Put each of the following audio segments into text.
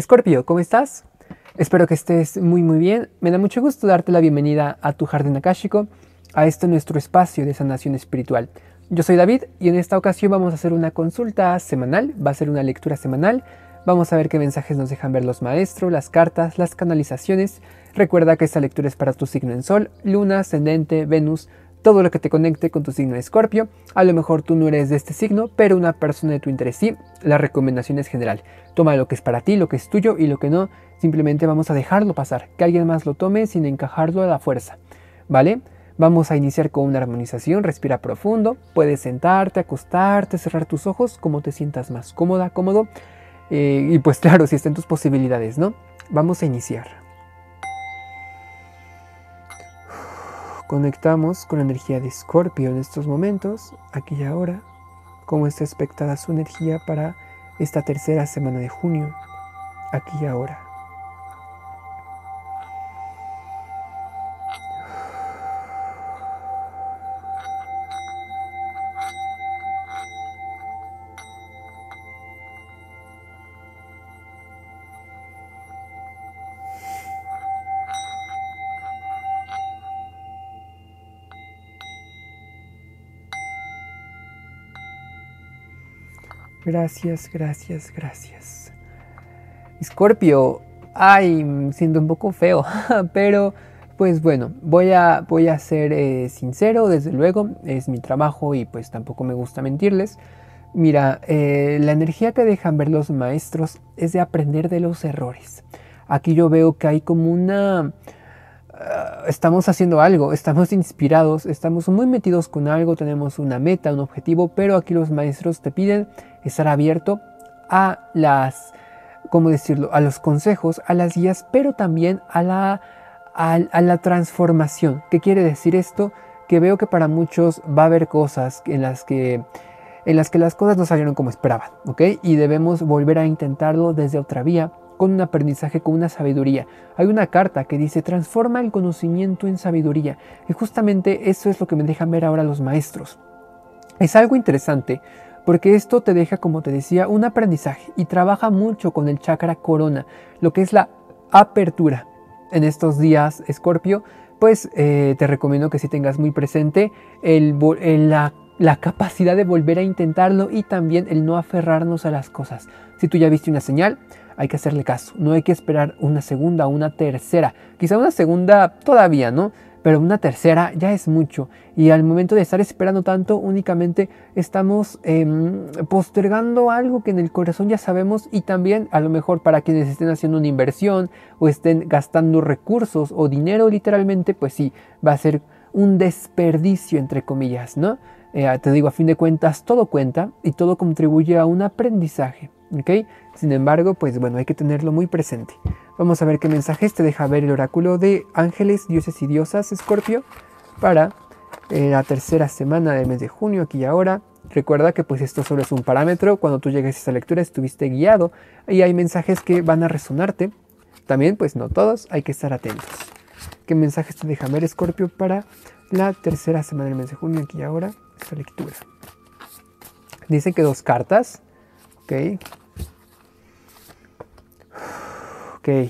Escorpio, ¿cómo estás? Espero que estés muy muy bien. Me da mucho gusto darte la bienvenida a tu jardín Akashico, a este nuestro espacio de sanación espiritual. Yo soy David y en esta ocasión vamos a hacer una consulta semanal, va a ser una lectura semanal. Vamos a ver qué mensajes nos dejan ver los maestros, las cartas, las canalizaciones. Recuerda que esta lectura es para tu signo en Sol, Luna, Ascendente, Venus, todo lo que te conecte con tu signo de escorpio. A lo mejor tú no eres de este signo, pero una persona de tu interés sí. La recomendación es general. Toma lo que es para ti, lo que es tuyo y lo que no, simplemente vamos a dejarlo pasar. Que alguien más lo tome sin encajarlo a la fuerza. ¿Vale? Vamos a iniciar con una armonización, respira profundo, puedes sentarte, acostarte, cerrar tus ojos, como te sientas más cómoda, cómodo. Eh, y pues claro, si está tus posibilidades, ¿no? Vamos a iniciar. Conectamos con la energía de Escorpio en estos momentos, aquí y ahora, cómo está expectada su energía para esta tercera semana de junio, aquí y ahora. Gracias, gracias, gracias. Scorpio, ay, siento un poco feo, pero pues bueno, voy a, voy a ser eh, sincero, desde luego, es mi trabajo y pues tampoco me gusta mentirles. Mira, eh, la energía que dejan ver los maestros es de aprender de los errores. Aquí yo veo que hay como una... Ah, estamos haciendo algo, estamos inspirados, estamos muy metidos con algo, tenemos una meta, un objetivo, pero aquí los maestros te piden estar abierto a las, ¿cómo decirlo?, a los consejos, a las guías, pero también a la, a, la transformación. ¿Qué quiere decir esto? Que veo que para muchos va a haber cosas en las que en las que las cosas no salieron como esperaban, ¿ok? Y debemos volver a intentarlo desde otra vía, con un aprendizaje, con una sabiduría. Hay una carta que dice, transforma el conocimiento en sabiduría. Y justamente eso es lo que me dejan ver ahora los maestros. Es algo interesante porque esto te deja, como te decía, un aprendizaje y trabaja mucho con el chakra corona, lo que es la apertura. En estos días, Escorpio, pues eh, te recomiendo que si tengas muy presente la, capacidad de volver a intentarlo y también el no aferrarnos a las cosas. Si tú ya viste una señal, hay que hacerle caso, no hay que esperar una segunda una tercera, quizá una segunda todavía, ¿no? pero una tercera ya es mucho y al momento de estar esperando tanto únicamente estamos em, postergando algo que en el corazón ya sabemos y también a lo mejor para quienes estén haciendo una inversión o estén gastando recursos o dinero literalmente, pues sí, va a ser un desperdicio entre comillas, ¿no? Eh, te digo, a fin de cuentas todo cuenta y todo contribuye a un aprendizaje. ¿ok? Sin embargo, pues bueno, hay que tenerlo muy presente. Vamos a ver qué mensajes te deja ver el oráculo de ángeles, dioses y diosas, Escorpio, para eh, la tercera semana del mes de junio, aquí y ahora. Recuerda que pues esto solo es un parámetro, cuando tú llegas a esa lectura estuviste guiado y hay mensajes que van a resonarte. También pues no todos, hay que estar atentos. ¿Qué mensajes te deja ver Escorpio para la tercera semana del mes de junio, aquí y ahora, esta lectura? Dicen que dos cartas, ok,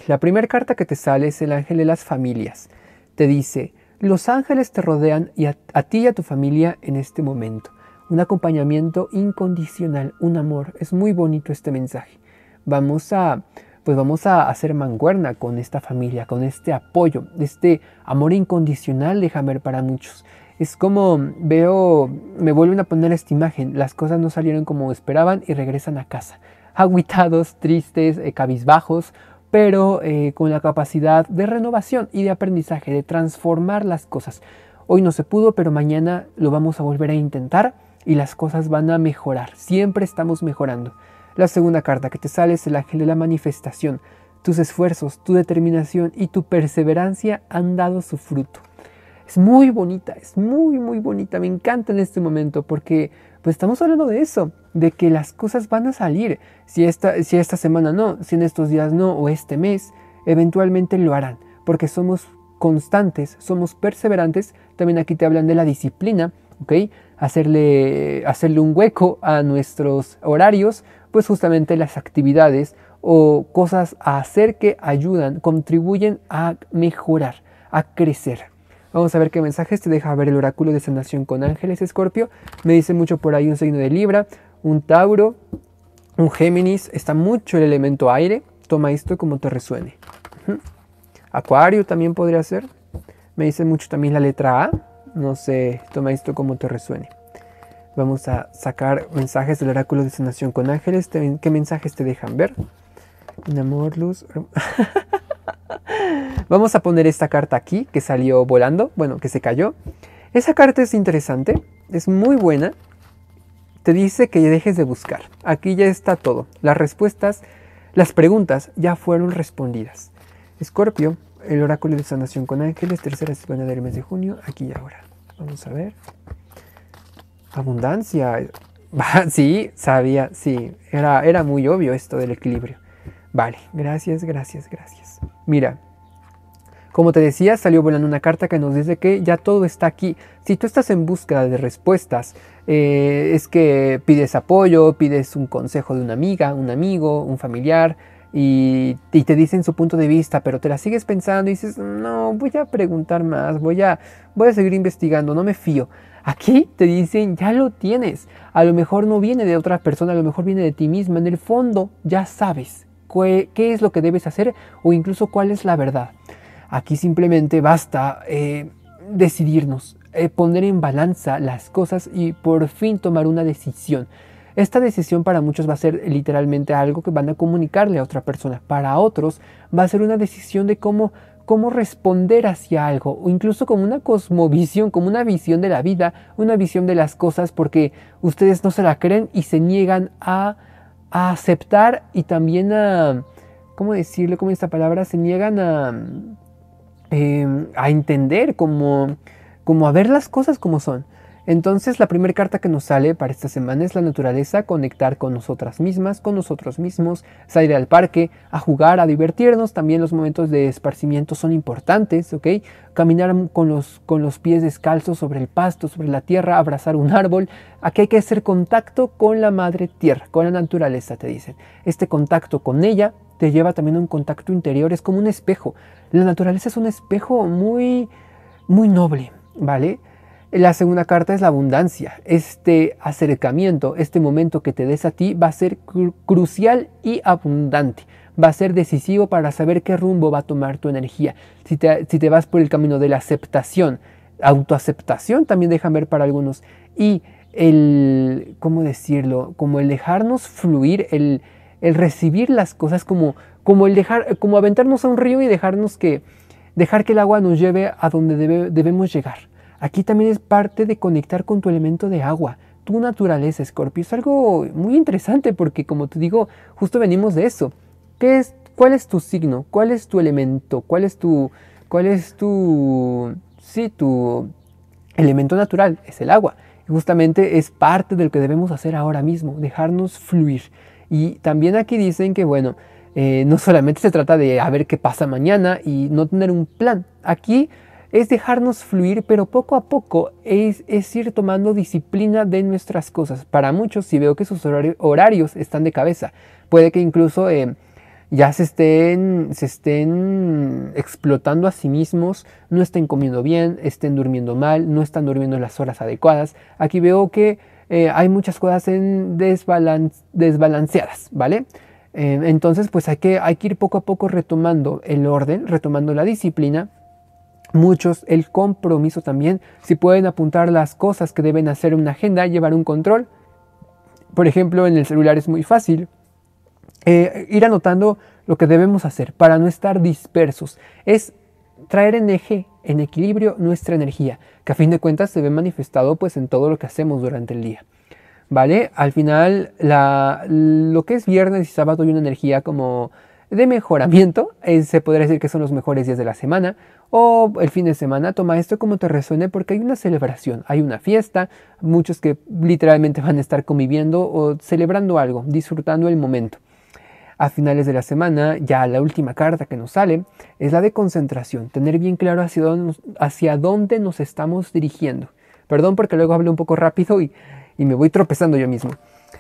la primera carta que te sale es el ángel de las familias. Te dice, los ángeles te rodean y a, ti y a tu familia en este momento. Un acompañamiento incondicional, un amor. Es muy bonito este mensaje. Vamos a pues vamos a hacer manguerna con esta familia, con este apoyo, este amor incondicional de ver, para muchos. Es como veo, me vuelven a poner esta imagen, las cosas no salieron como esperaban y regresan a casa, aguitados, tristes, eh, cabizbajos pero eh, con la capacidad de renovación y de aprendizaje, de transformar las cosas. Hoy no se pudo, pero mañana lo vamos a volver a intentar y las cosas van a mejorar. Siempre estamos mejorando. La segunda carta que te sale es el ángel de la manifestación. Tus esfuerzos, tu determinación y tu perseverancia han dado su fruto. Es muy bonita, es muy, muy bonita. Me encanta en este momento porque pues estamos hablando de eso, de que las cosas van a salir. Si esta, si esta semana no, si en estos días no, o este mes, eventualmente lo harán, porque somos constantes, somos perseverantes. También aquí te hablan de la disciplina, ¿ok? Hacerle, hacerle un hueco a nuestros horarios, pues justamente las actividades o cosas a hacer que ayudan, contribuyen a mejorar, a crecer. Vamos a ver qué mensajes te deja ver el oráculo de sanación con ángeles, Escorpio. Me dice mucho por ahí un signo de Libra, un Tauro, un Géminis. Está mucho el elemento aire. Toma esto como te resuene. Acuario también podría ser. Me dice mucho también la letra A. No sé, toma esto como te resuene. Vamos a sacar mensajes del oráculo de sanación con ángeles. ¿Qué mensajes te dejan ver? amor, luz. Vamos a poner esta carta aquí que salió volando, bueno, que se cayó. Esa carta es interesante, es muy buena. Te dice que dejes de buscar. Aquí ya está todo. Las respuestas, las preguntas ya fueron respondidas. Escorpio, el oráculo de sanación con ángeles, tercera semana del mes de junio, aquí y ahora. Vamos a ver. Abundancia. sí, sabía, sí, era, era muy obvio esto del equilibrio. Vale, gracias, gracias, gracias. Mira, como te decía, salió volando una carta que nos dice que ya todo está aquí. Si tú estás en busca de respuestas, eh, es que pides apoyo, pides un consejo de una amiga, un amigo, un familiar, y, te dicen su punto de vista, pero te la sigues pensando y dices, no, voy a preguntar más, voy a, voy a seguir investigando, no me fío. Aquí te dicen, ya lo tienes. A lo mejor no viene de otra persona, a lo mejor viene de ti misma. En el fondo, ya sabes qué, es lo que debes hacer o incluso cuál es la verdad. Aquí simplemente basta eh, decidirnos, eh, poner en balanza las cosas y por fin tomar una decisión. Esta decisión para muchos va a ser literalmente algo que van a comunicarle a otra persona. Para otros va a ser una decisión de cómo, cómo responder hacia algo o incluso como una cosmovisión, como una visión de la vida, una visión de las cosas porque ustedes no se la creen y se niegan a a aceptar y también a, ¿cómo decirlo? Como esta palabra, se niegan a, em, a entender, como, como a ver las cosas como son. Entonces la primera carta que nos sale para esta semana es la naturaleza, conectar con nosotras mismas, con nosotros mismos, salir al parque, a jugar, a divertirnos, también los momentos de esparcimiento son importantes, ¿ok? Caminar con los, pies descalzos sobre el pasto, sobre la tierra, abrazar un árbol, aquí hay que hacer contacto con la madre tierra, con la naturaleza, te dicen. Este contacto con ella te lleva también a un contacto interior, es como un espejo. La naturaleza es un espejo muy, muy noble, ¿vale? La segunda carta es la abundancia. Este acercamiento, este momento que te des a ti va a ser crucial y abundante. Va a ser decisivo para saber qué rumbo va a tomar tu energía. Si te, vas por el camino de la aceptación, autoaceptación también dejan ver para algunos. Y el, ¿cómo decirlo? Como el dejarnos fluir, el, recibir las cosas como, el dejar, como aventarnos a un río y dejarnos que, dejar que el agua nos lleve a donde debemos llegar Aquí también es parte de conectar con tu elemento de agua, tu naturaleza, Scorpio. Es algo muy interesante porque, como te digo, justo venimos de eso. ¿Qué es, ¿Cuál es tu signo? ¿Cuál es tu elemento? ¿Cuál es tu... ¿Cuál es tu... Sí, tu elemento natural? Es el agua. justamente es parte de lo que debemos hacer ahora mismo, dejarnos fluir. Y también aquí dicen que, bueno, eh, no solamente se trata de a ver qué pasa mañana y no tener un plan. Aquí es dejarnos fluir, pero poco a poco es, es, ir tomando disciplina de nuestras cosas. Para muchos, si veo que sus horarios están de cabeza, puede que incluso eh, ya se estén, se estén explotando a sí mismos, no estén comiendo bien, estén durmiendo mal, no están durmiendo en las horas adecuadas. Aquí veo que eh, hay muchas cosas en desbalanceadas, ¿vale? Eh, entonces, pues hay que, hay que ir poco a poco retomando el orden, retomando la disciplina Muchos, el compromiso también, si pueden apuntar las cosas que deben hacer una agenda, llevar un control. Por ejemplo, en el celular es muy fácil eh, ir anotando lo que debemos hacer para no estar dispersos. Es traer en eje, en equilibrio, nuestra energía, que a fin de cuentas se ve manifestado pues en todo lo que hacemos durante el día. ¿Vale? Al final, la, lo que es viernes y sábado hay una energía como de mejoramiento, eh, se podría decir que son los mejores días de la semana, o el fin de semana, toma esto como te resuene porque hay una celebración, hay una fiesta, muchos que literalmente van a estar conviviendo o celebrando algo, disfrutando el momento. A finales de la semana, ya la última carta que nos sale es la de concentración, tener bien claro hacia dónde nos, dónde nos estamos dirigiendo. Perdón porque luego hablo un poco rápido y, y me voy tropezando yo mismo.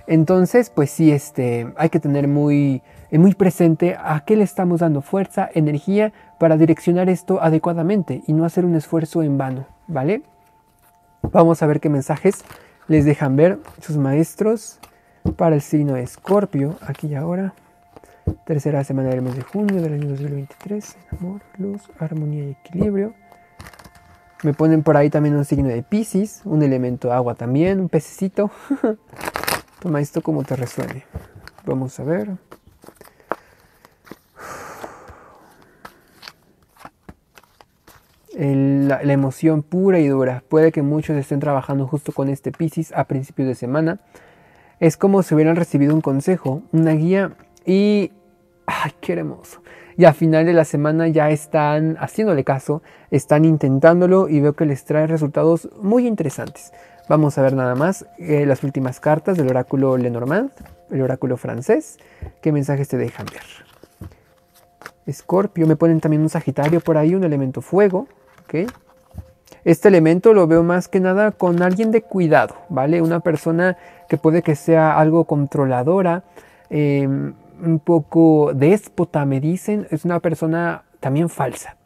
Entonces, pues sí, este, hay que tener muy, es muy presente a qué le estamos dando fuerza, energía para direccionar esto adecuadamente y no hacer un esfuerzo en vano, ¿vale? Vamos a ver qué mensajes les dejan ver sus maestros para el signo de Escorpio, aquí y ahora. Tercera semana del mes de junio del año 2023. Amor, luz, armonía y equilibrio. Me ponen por ahí también un signo de Pisces, un elemento agua también, un pececito. Toma esto como te resuene. Vamos a ver. la, emoción pura y dura. Puede que muchos estén trabajando justo con este Pisces a principios de semana. Es como si hubieran recibido un consejo, una guía y... ¡Ay, qué hermoso! Y a final de la semana ya están haciéndole caso, están intentándolo y veo que les trae resultados muy interesantes. Vamos a ver nada más eh, las últimas cartas del oráculo Lenormand, el oráculo francés. ¿Qué mensajes te dejan ver? Escorpio, me ponen también un Sagitario por ahí, un elemento fuego. Este elemento lo veo más que nada con alguien de cuidado, ¿vale? Una persona que puede que sea algo controladora, em, un poco déspota, me dicen. Es una persona también falsa.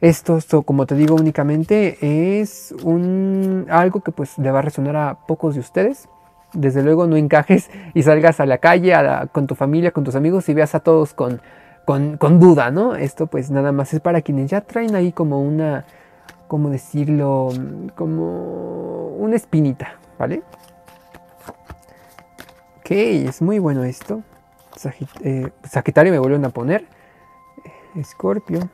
Esto, esto, como te digo, únicamente es un, algo que pues le va a resonar a pocos de ustedes. Desde luego no encajes y salgas a la calle con tu familia, con tus amigos y veas a todos con con, duda, ¿no? Esto pues nada más es para quienes ya traen ahí como una, ¿cómo decirlo? Como una espinita, ¿vale? Ok, es muy bueno esto. Eh, Sagitario me vuelven a poner. Escorpio.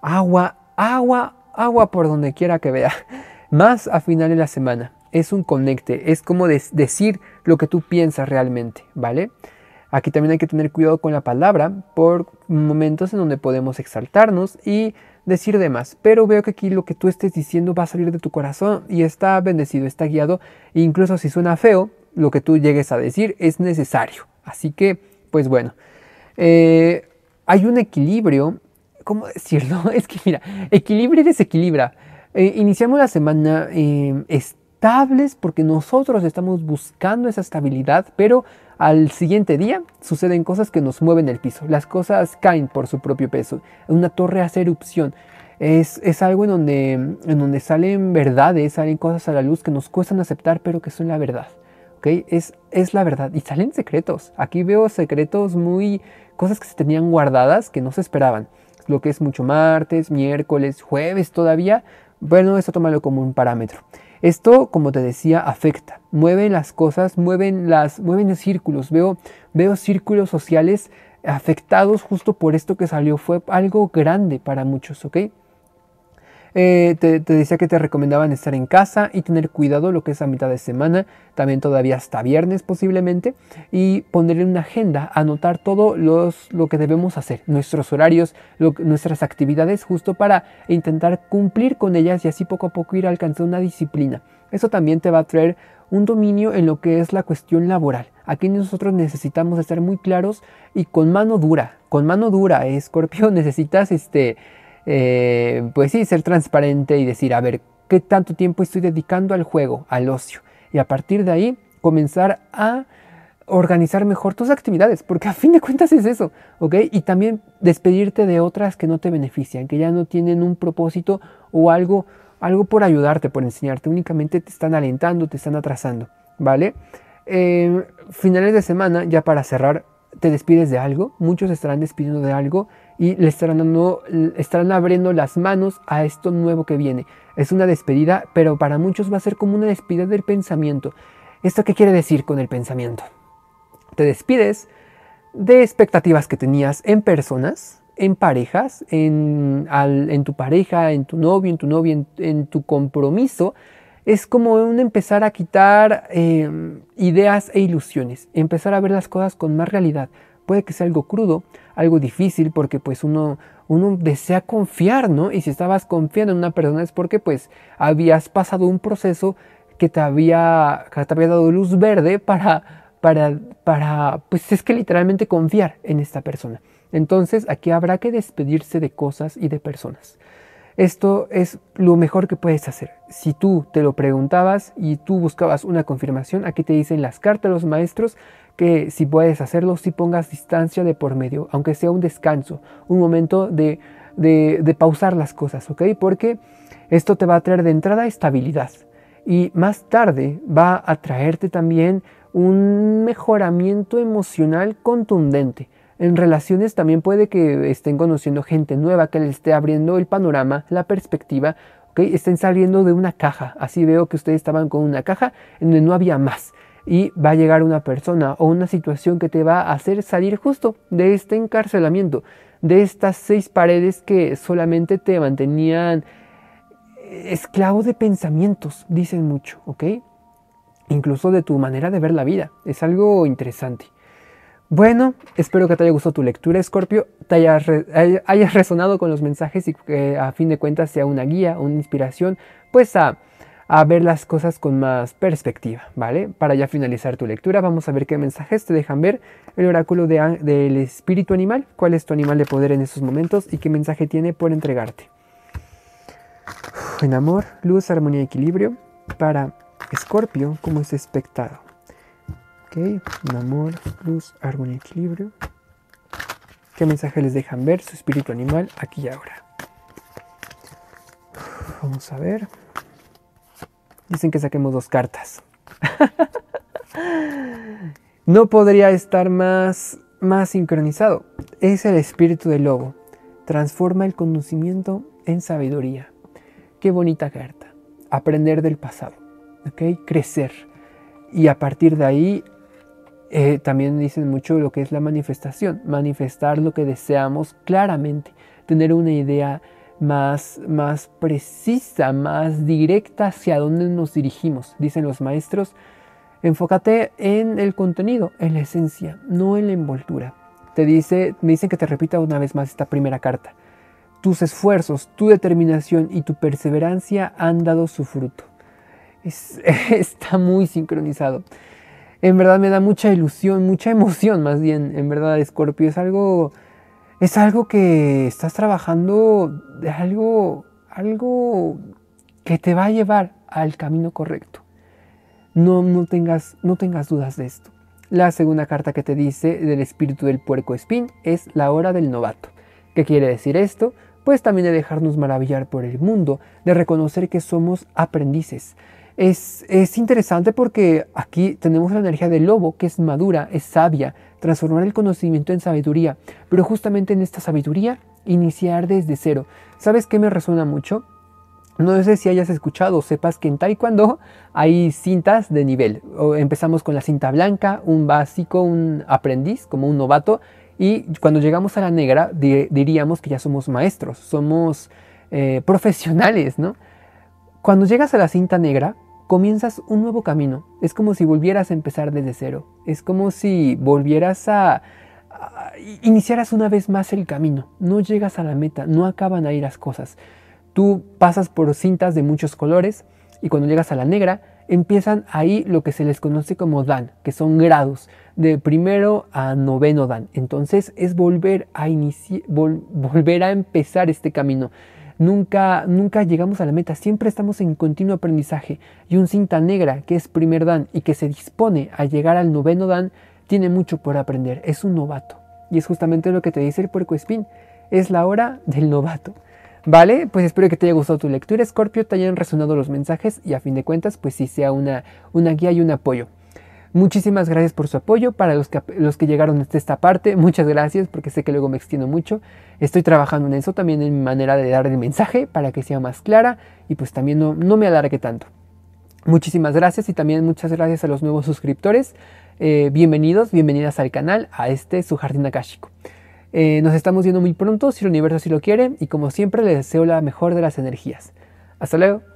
Agua, agua, agua por donde quiera que vea. Más a final de la semana. Es un conecte. Es como decir lo que tú piensas realmente, ¿vale? Aquí también hay que tener cuidado con la palabra por momentos en donde podemos exaltarnos y decir demás. Pero veo que aquí lo que tú estés diciendo va a salir de tu corazón y está bendecido, está guiado. incluso si suena feo, lo que tú llegues a decir es necesario. Así que, pues bueno, eh, hay un equilibrio. ¿Cómo decirlo? Es que mira, equilibrio y desequilibra. Eh, iniciamos la semana eh, estables porque nosotros estamos buscando esa estabilidad, pero al siguiente día suceden cosas que nos mueven el piso. Las cosas caen por su propio peso. Una torre hace erupción. Es, algo en donde, salen verdades, salen cosas a la luz que nos cuestan aceptar, pero que son la verdad. ¿okay? Es, es la verdad. Y salen secretos. Aquí veo secretos muy... cosas que se tenían guardadas que no se esperaban. Lo que es mucho martes, miércoles, jueves todavía. Bueno, eso tómalo como un parámetro. Esto, como te decía, afecta, Mueven las cosas, mueven las, mueven los círculos. Veo, veo círculos sociales afectados justo por esto que salió. Fue algo grande para muchos, ¿ok? Eh, te, decía que te recomendaban estar en casa y tener cuidado lo que es a mitad de semana, también todavía hasta viernes posiblemente, y ponerle una agenda, anotar todo los, lo que debemos hacer, nuestros horarios, nuestras actividades, justo para intentar cumplir con ellas y así poco a poco ir alcanzando una disciplina. Eso también te va a traer un dominio en lo que es la cuestión laboral. Aquí nosotros necesitamos estar muy claros y con mano dura. Con mano dura, eh, Escorpio, necesitas este, eh, pues sí, ser transparente y decir, a ver, ¿qué tanto tiempo estoy dedicando al juego, al ocio? Y a partir de ahí, comenzar a organizar mejor tus actividades, porque a fin de cuentas es eso, ¿ok? Y también despedirte de otras que no te benefician, que ya no tienen un propósito o algo, algo por ayudarte, por enseñarte, únicamente te están alentando, te están atrasando, ¿vale? Eh, finales de semana, ya para cerrar, te despides de algo, muchos estarán despidiendo de algo y le estarán, dando, abriendo las manos a esto nuevo que viene. Es una despedida, pero para muchos va a ser como una despedida del pensamiento. ¿Esto qué quiere decir con el pensamiento? Te despides de expectativas que tenías en personas, en parejas, en, tu pareja, en tu novio, en tu novia, en tu compromiso es como un empezar a quitar em, ideas e ilusiones, empezar a ver las cosas con más realidad. Puede que sea algo crudo, algo difícil, porque pues uno, uno desea confiar, ¿no? Y si estabas confiando en una persona es porque pues habías pasado un proceso que te había, dado luz verde para, para, para, pues es que literalmente confiar en esta persona. Entonces aquí habrá que despedirse de cosas y de personas. Esto es lo mejor que puedes hacer. Si tú te lo preguntabas y tú buscabas una confirmación, aquí te dicen las cartas de los maestros que si puedes hacerlo, si pongas distancia de por medio, aunque sea un descanso, un momento de, de, de pausar las cosas, ¿ok? Porque esto te va a traer de entrada estabilidad y más tarde va a traerte también un mejoramiento emocional contundente. En relaciones también puede que estén conociendo gente nueva, que les esté abriendo el panorama, la perspectiva, ¿okay? estén saliendo de una caja. Así veo que ustedes estaban con una caja en donde no había más. Y va a llegar una persona o una situación que te va a hacer salir justo de este encarcelamiento, de estas seis paredes que solamente te mantenían eh, esclavo de pensamientos, dicen mucho, ¿ok? Incluso de tu manera de ver la vida. Es algo interesante. Bueno, espero que te haya gustado tu lectura, Scorpio, te hayas resonado con los mensajes y que a fin de cuentas sea una guía, una inspiración, pues a, ver las cosas con más perspectiva, ¿vale? Para ya finalizar tu lectura, vamos a ver qué mensajes te dejan ver el oráculo del espíritu animal, cuál es tu animal de poder en esos momentos y qué mensaje tiene por entregarte. En amor, luz, armonía y equilibrio para Scorpio como es espectado. Ok, un amor, luz, armonía, equilibrio. ¿Qué mensaje les dejan ver su espíritu animal aquí y ahora? Vamos a ver. Dicen que saquemos dos cartas. no podría estar más, más sincronizado. Es el espíritu del lobo. Transforma el conocimiento en sabiduría. Qué bonita carta. Aprender del pasado. ¿Ok? Crecer. Y a partir de ahí eh, también dicen mucho lo que es la manifestación, manifestar lo que deseamos claramente, tener una idea más, más precisa, más directa hacia dónde nos dirigimos. Dicen los maestros, enfócate en el contenido, en la esencia, no en la envoltura. Te dice, me dicen que te repita una vez más esta primera carta. Tus esfuerzos, tu determinación y tu perseverancia han dado su fruto. está muy sincronizado en verdad me da mucha ilusión, mucha emoción más bien, en verdad, Scorpio. Es algo, es algo que estás trabajando, algo, algo que te va a llevar al camino correcto. No, no, tengas, no tengas dudas de esto. La segunda carta que te dice del espíritu del puerco espín es la hora del novato. ¿Qué quiere decir esto? Pues también de dejarnos maravillar por el mundo, de reconocer que somos aprendices, es, interesante porque aquí tenemos la energía del lobo, que es madura, es sabia, transformar el conocimiento en sabiduría, pero justamente en esta sabiduría iniciar desde cero. ¿Sabes qué me resuena mucho? No sé si hayas escuchado, sepas que en Taekwondo hay cintas de nivel. Empezamos con la cinta blanca, un básico, un aprendiz, como un novato, y cuando llegamos a la negra diríamos que ya somos maestros, somos eh, profesionales, ¿no? Cuando llegas a la cinta negra, comienzas un nuevo camino. Es como si volvieras a empezar desde cero. Es como si volvieras a, iniciaras una vez más el camino. No llegas a la meta, no acaban ahí las cosas. Tú pasas por cintas de muchos colores y cuando llegas a la negra empiezan ahí lo que se les conoce como dan, que son grados, de primero a noveno dan. Entonces es volver a, volver a empezar este camino. Nunca, nunca llegamos a la meta, siempre estamos en continuo aprendizaje. Y un cinta negra que es primer dan y que se dispone a llegar al noveno dan, tiene mucho por aprender, es un novato. Y es justamente lo que te dice el puerco espín, es la hora del novato. ¿Vale? Pues espero que te haya gustado tu lectura, Scorpio, te hayan resonado los mensajes y a fin de cuentas, pues sí sea una, una guía y un apoyo. Muchísimas gracias por su apoyo. Para los que, los que llegaron hasta esta parte, muchas gracias porque sé que luego me extiendo mucho. Estoy trabajando en eso, también en mi manera de dar el mensaje para que sea más clara y pues también no, me alargue tanto. Muchísimas gracias y también muchas gracias a los nuevos suscriptores. Eh, bienvenidos, bienvenidas al canal, a este su jardín akashico. Eh, nos estamos viendo muy pronto, si el universo así lo quiere, y como siempre les deseo la mejor de las energías. Hasta luego.